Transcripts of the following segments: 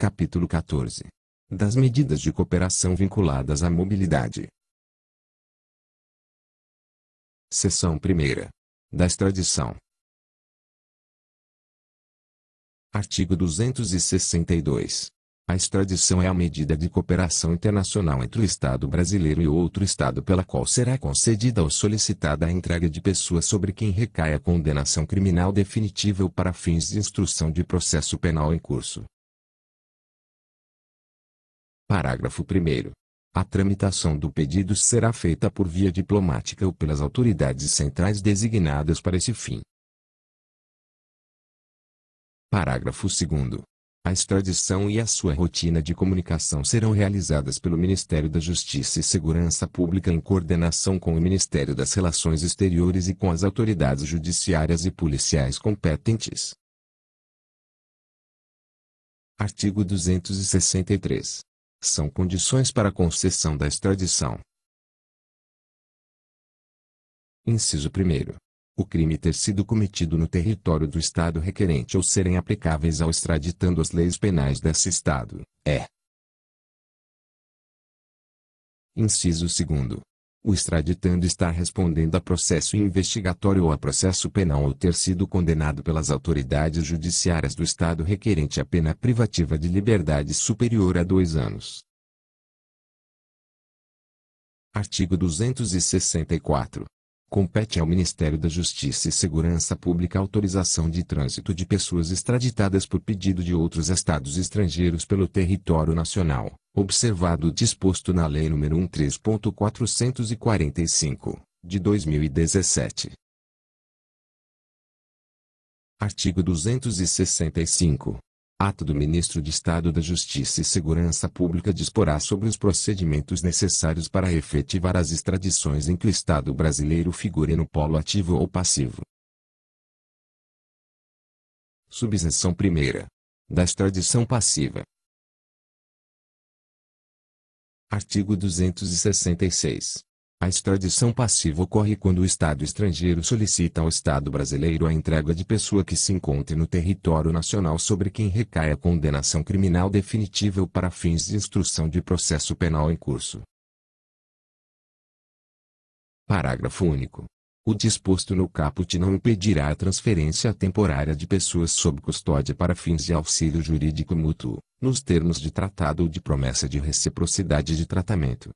Capítulo 14. Das medidas de cooperação vinculadas à mobilidade. Seção 1. Da extradição. Artigo 262. A extradição é a medida de cooperação internacional entre o Estado brasileiro e outro Estado pela qual será concedida ou solicitada a entrega de pessoa sobre quem recai a condenação criminal definitiva ou para fins de instrução de processo penal em curso Parágrafo 1. A tramitação do pedido será feita por via diplomática ou pelas autoridades centrais designadas para esse fim. Parágrafo 2. A extradição e a sua rotina de comunicação serão realizadas pelo Ministério da Justiça e Segurança Pública em coordenação com o Ministério das Relações Exteriores e com as autoridades judiciárias e policiais competentes. Artigo 263 são condições para concessão da extradição. Inciso 1. O crime ter sido cometido no território do Estado requerente ou serem aplicáveis ao extraditando as leis penais desse Estado, é. Inciso 2 o extraditando estar respondendo a processo investigatório ou a processo penal ou ter sido condenado pelas autoridades judiciárias do Estado requerente a pena privativa de liberdade superior a dois anos. Artigo 264. Compete ao Ministério da Justiça e Segurança Pública a autorização de trânsito de pessoas extraditadas por pedido de outros estados estrangeiros pelo território nacional observado o disposto na Lei nº 13.445, de 2017. Artigo 265. Ato do Ministro de Estado da Justiça e Segurança Pública disporá sobre os procedimentos necessários para efetivar as extradições em que o Estado brasileiro figure no polo ativo ou passivo. Subseção 1. Da extradição passiva, Artigo 266. A extradição passiva ocorre quando o Estado estrangeiro solicita ao Estado brasileiro a entrega de pessoa que se encontre no território nacional sobre quem recai a condenação criminal definitiva ou para fins de instrução de processo penal em curso. Parágrafo único. O disposto no caput não impedirá a transferência temporária de pessoas sob custódia para fins de auxílio jurídico mútuo, nos termos de tratado ou de promessa de reciprocidade de tratamento.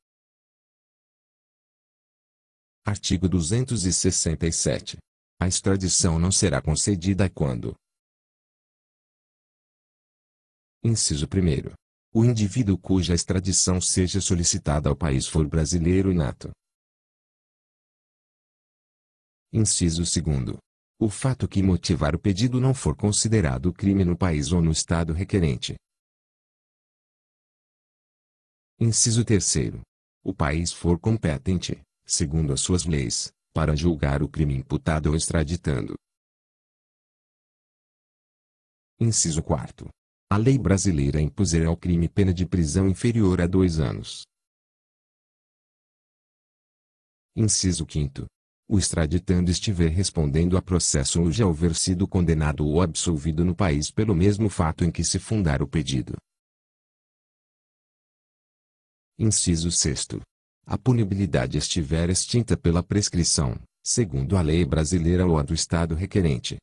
Artigo 267. A extradição não será concedida quando: Inciso 1. O indivíduo cuja extradição seja solicitada ao país for brasileiro inato, Inciso 2. O fato que motivar o pedido não for considerado crime no país ou no Estado requerente. Inciso 3. O país for competente, segundo as suas leis, para julgar o crime imputado ou extraditando. Inciso 4. A lei brasileira impuserá ao crime pena de prisão inferior a dois anos. Inciso 5 o extraditando estiver respondendo a processo ou já houver sido condenado ou absolvido no país pelo mesmo fato em que se fundar o pedido. Inciso 6. A punibilidade estiver extinta pela prescrição, segundo a lei brasileira ou a do Estado requerente.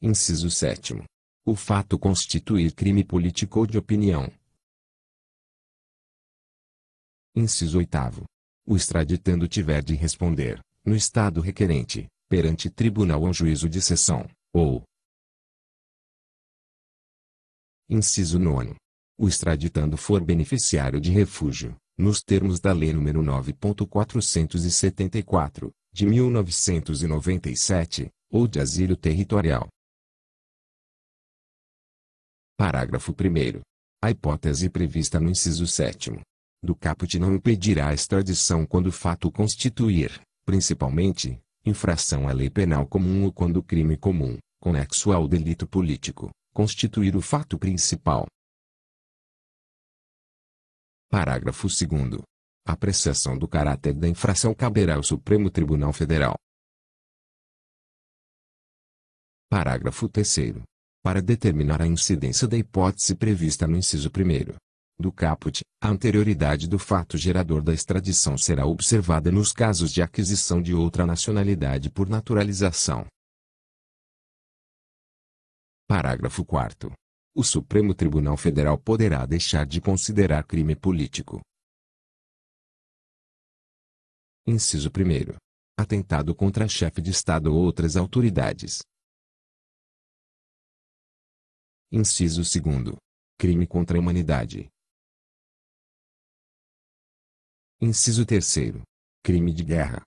Inciso 7. O fato constituir crime político ou de opinião. Inciso 8 o extraditando tiver de responder, no Estado requerente, perante tribunal ou juízo de sessão. ou Inciso 9. O extraditando for beneficiário de refúgio, nos termos da Lei nº 9.474, de 1997, ou de asilo territorial. Parágrafo 1 A hipótese prevista no inciso 7 do caput não impedirá a extradição quando o fato constituir, principalmente, infração à lei penal comum ou quando o crime comum, conexo ao delito político, constituir o fato principal. Parágrafo 2. A apreciação do caráter da infração caberá ao Supremo Tribunal Federal. Parágrafo 3. Para determinar a incidência da hipótese prevista no inciso 1, do caput, a anterioridade do fato gerador da extradição será observada nos casos de aquisição de outra nacionalidade por naturalização. Parágrafo 4 o Supremo Tribunal Federal poderá deixar de considerar crime político. Inciso 1. Atentado contra chefe de Estado ou outras autoridades. Inciso 2. Crime contra a humanidade. Inciso terceiro. Crime de guerra.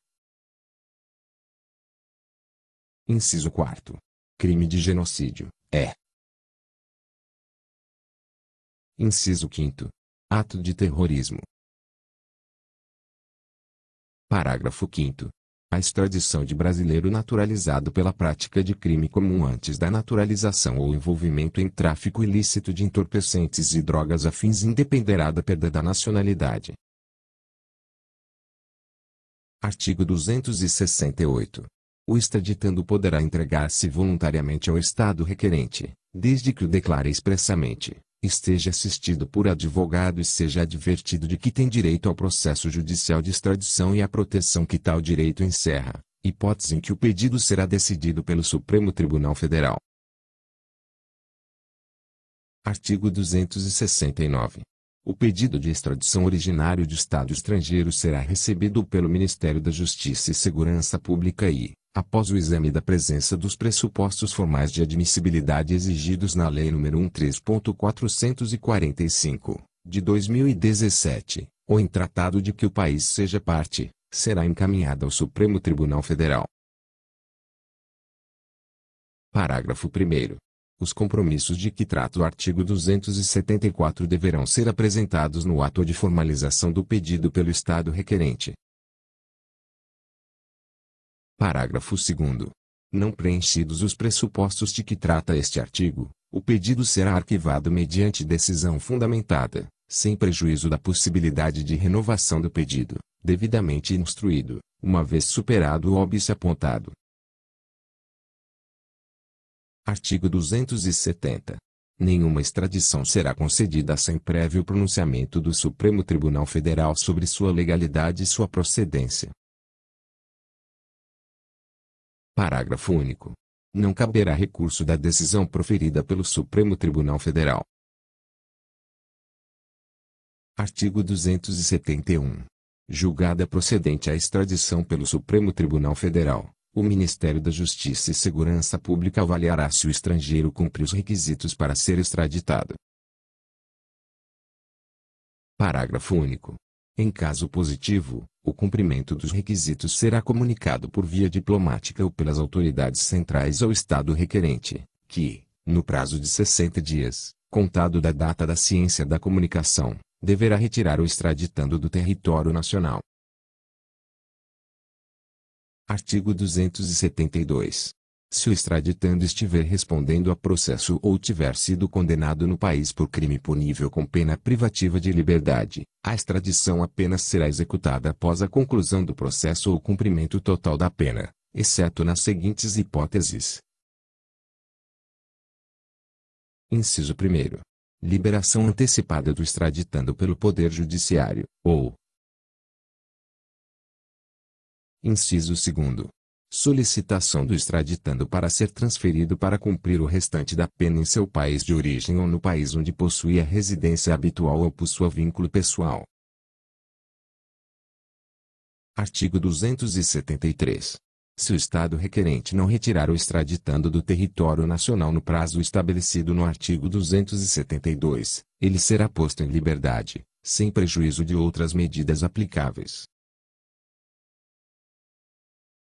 Inciso quarto. Crime de genocídio. É. Inciso quinto. Ato de terrorismo. Parágrafo 5 a extradição de brasileiro naturalizado pela prática de crime comum antes da naturalização ou envolvimento em tráfico ilícito de entorpecentes e drogas afins independerá da perda da nacionalidade. Artigo 268. O extraditando poderá entregar-se voluntariamente ao Estado requerente, desde que o declare expressamente, esteja assistido por advogado e seja advertido de que tem direito ao processo judicial de extradição e à proteção que tal direito encerra, hipótese em que o pedido será decidido pelo Supremo Tribunal Federal. Artigo 269. O pedido de extradição originário de Estado estrangeiro será recebido pelo Ministério da Justiça e Segurança Pública e, após o exame da presença dos pressupostos formais de admissibilidade exigidos na Lei nº 13.445, de 2017, ou em tratado de que o país seja parte, será encaminhada ao Supremo Tribunal Federal. Parágrafo 1 os compromissos de que trata o artigo 274 deverão ser apresentados no ato de formalização do pedido pelo Estado requerente. Parágrafo 2. Não preenchidos os pressupostos de que trata este artigo, o pedido será arquivado mediante decisão fundamentada, sem prejuízo da possibilidade de renovação do pedido, devidamente instruído, uma vez superado o óbice apontado. Artigo 270. Nenhuma extradição será concedida sem prévio pronunciamento do Supremo Tribunal Federal sobre sua legalidade e sua procedência. Parágrafo único. Não caberá recurso da decisão proferida pelo Supremo Tribunal Federal. Artigo 271. Julgada procedente a extradição pelo Supremo Tribunal Federal, o Ministério da Justiça e Segurança Pública avaliará se o estrangeiro cumpre os requisitos para ser extraditado. Parágrafo único. Em caso positivo, o cumprimento dos requisitos será comunicado por via diplomática ou pelas autoridades centrais ao Estado requerente, que, no prazo de 60 dias, contado da data da ciência da comunicação, deverá retirar o extraditando do território nacional. Artigo 272. Se o extraditando estiver respondendo a processo ou tiver sido condenado no país por crime punível com pena privativa de liberdade, a extradição apenas será executada após a conclusão do processo ou cumprimento total da pena, exceto nas seguintes hipóteses. Inciso 1. Liberação antecipada do extraditando pelo Poder Judiciário, ou, Inciso 2. Solicitação do extraditando para ser transferido para cumprir o restante da pena em seu país de origem ou no país onde possui a residência habitual ou possua vínculo pessoal. Artigo 273. Se o Estado requerente não retirar o extraditando do território nacional no prazo estabelecido no artigo 272, ele será posto em liberdade, sem prejuízo de outras medidas aplicáveis.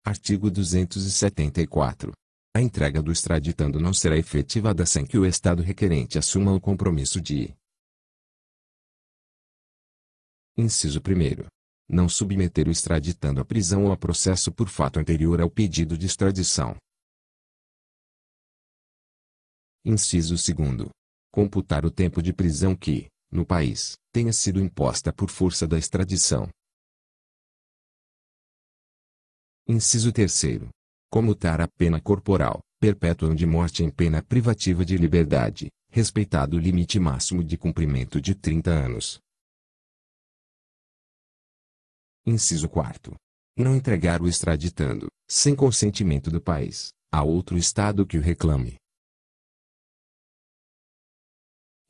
Artigo 274. A entrega do extraditando não será efetivada sem que o Estado requerente assuma o compromisso de. Inciso 1. Não submeter o extraditando à prisão ou a processo por fato anterior ao pedido de extradição. Inciso 2. Computar o tempo de prisão que, no país, tenha sido imposta por força da extradição, Inciso 3. Comutar a pena corporal, perpétua de morte em pena privativa de liberdade, respeitado o limite máximo de cumprimento de 30 anos. Inciso 4. Não entregar o extraditando, sem consentimento do país, a outro Estado que o reclame.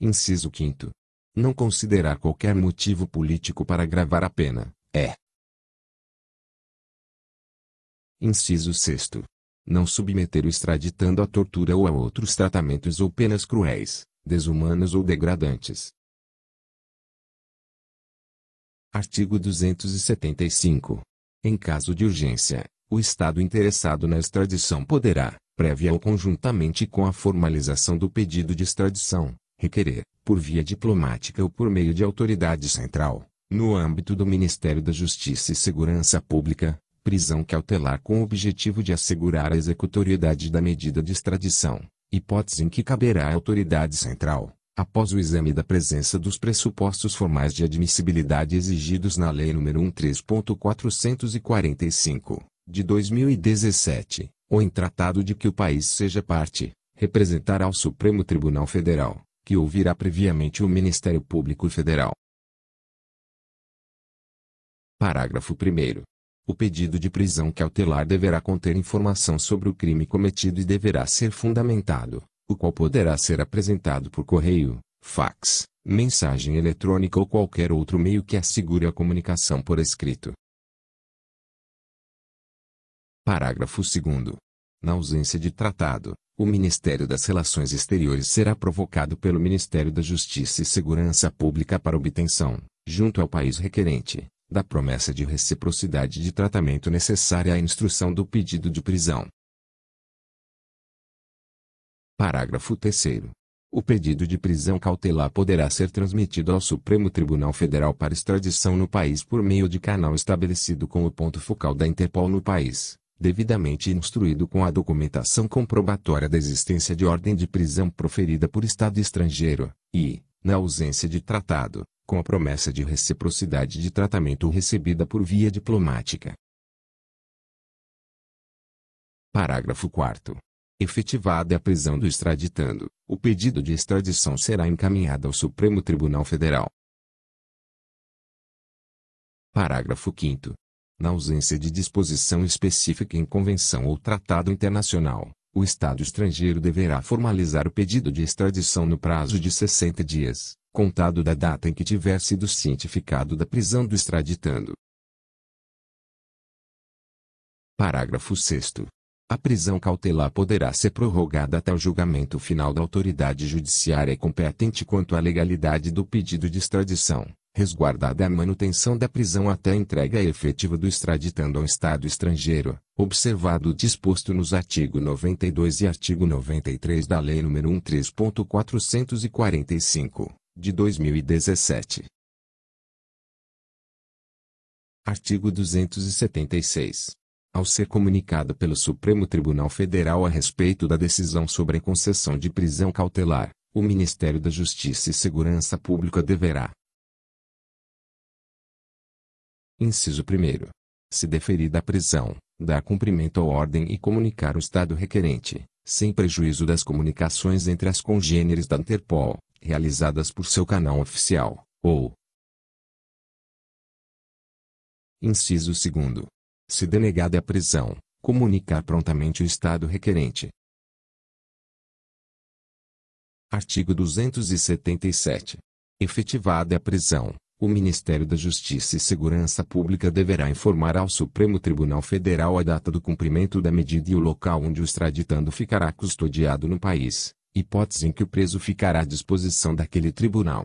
Inciso 5. Não considerar qualquer motivo político para agravar a pena, é, Inciso 6. Não submeter o extraditando à tortura ou a outros tratamentos ou penas cruéis, desumanos ou degradantes. Artigo 275. Em caso de urgência, o Estado interessado na extradição poderá, prévia ou conjuntamente com a formalização do pedido de extradição, requerer, por via diplomática ou por meio de autoridade central, no âmbito do Ministério da Justiça e Segurança Pública, prisão cautelar com o objetivo de assegurar a executoriedade da medida de extradição, hipótese em que caberá à autoridade central, após o exame da presença dos pressupostos formais de admissibilidade exigidos na Lei nº 13.445, de 2017, ou em tratado de que o país seja parte, representará ao Supremo Tribunal Federal, que ouvirá previamente o Ministério Público Federal. Parágrafo 1 o pedido de prisão cautelar deverá conter informação sobre o crime cometido e deverá ser fundamentado, o qual poderá ser apresentado por correio, fax, mensagem eletrônica ou qualquer outro meio que assegure a comunicação por escrito. Parágrafo 2. Na ausência de tratado, o Ministério das Relações Exteriores será provocado pelo Ministério da Justiça e Segurança Pública para obtenção, junto ao país requerente, da promessa de reciprocidade de tratamento necessária à instrução do pedido de prisão. Parágrafo 3. O pedido de prisão cautelar poderá ser transmitido ao Supremo Tribunal Federal para extradição no país por meio de canal estabelecido com o ponto focal da Interpol no país, devidamente instruído com a documentação comprobatória da existência de ordem de prisão proferida por Estado estrangeiro, e, na ausência de tratado, com a promessa de reciprocidade de tratamento recebida por via diplomática. Parágrafo 4. Efetivada a prisão do extraditando, o pedido de extradição será encaminhado ao Supremo Tribunal Federal. Parágrafo 5. Na ausência de disposição específica em convenção ou tratado internacional, o Estado estrangeiro deverá formalizar o pedido de extradição no prazo de 60 dias, contado da data em que tiver sido cientificado da prisão do extraditando. Parágrafo 6. A prisão cautelar poderá ser prorrogada até o julgamento final da autoridade judiciária competente quanto à legalidade do pedido de extradição, resguardada a manutenção da prisão até a entrega efetiva do extraditando ao Estado estrangeiro, observado o disposto nos artigo 92 e artigo 93 da Lei nº 13.445, de 2017. Artigo 276. Ao ser comunicado pelo Supremo Tribunal Federal a respeito da decisão sobre a concessão de prisão cautelar, o Ministério da Justiça e Segurança Pública deverá, Inciso 1. Se deferida a prisão, dar cumprimento à ordem e comunicar o Estado requerente, sem prejuízo das comunicações entre as congêneres da Interpol, realizadas por seu canal oficial, ou. Inciso 2. Se denegada a prisão, comunicar prontamente o Estado requerente. Artigo 277. Efetivada a prisão, o Ministério da Justiça e Segurança Pública deverá informar ao Supremo Tribunal Federal a data do cumprimento da medida e o local onde o extraditando ficará custodiado no país, hipótese em que o preso ficará à disposição daquele tribunal.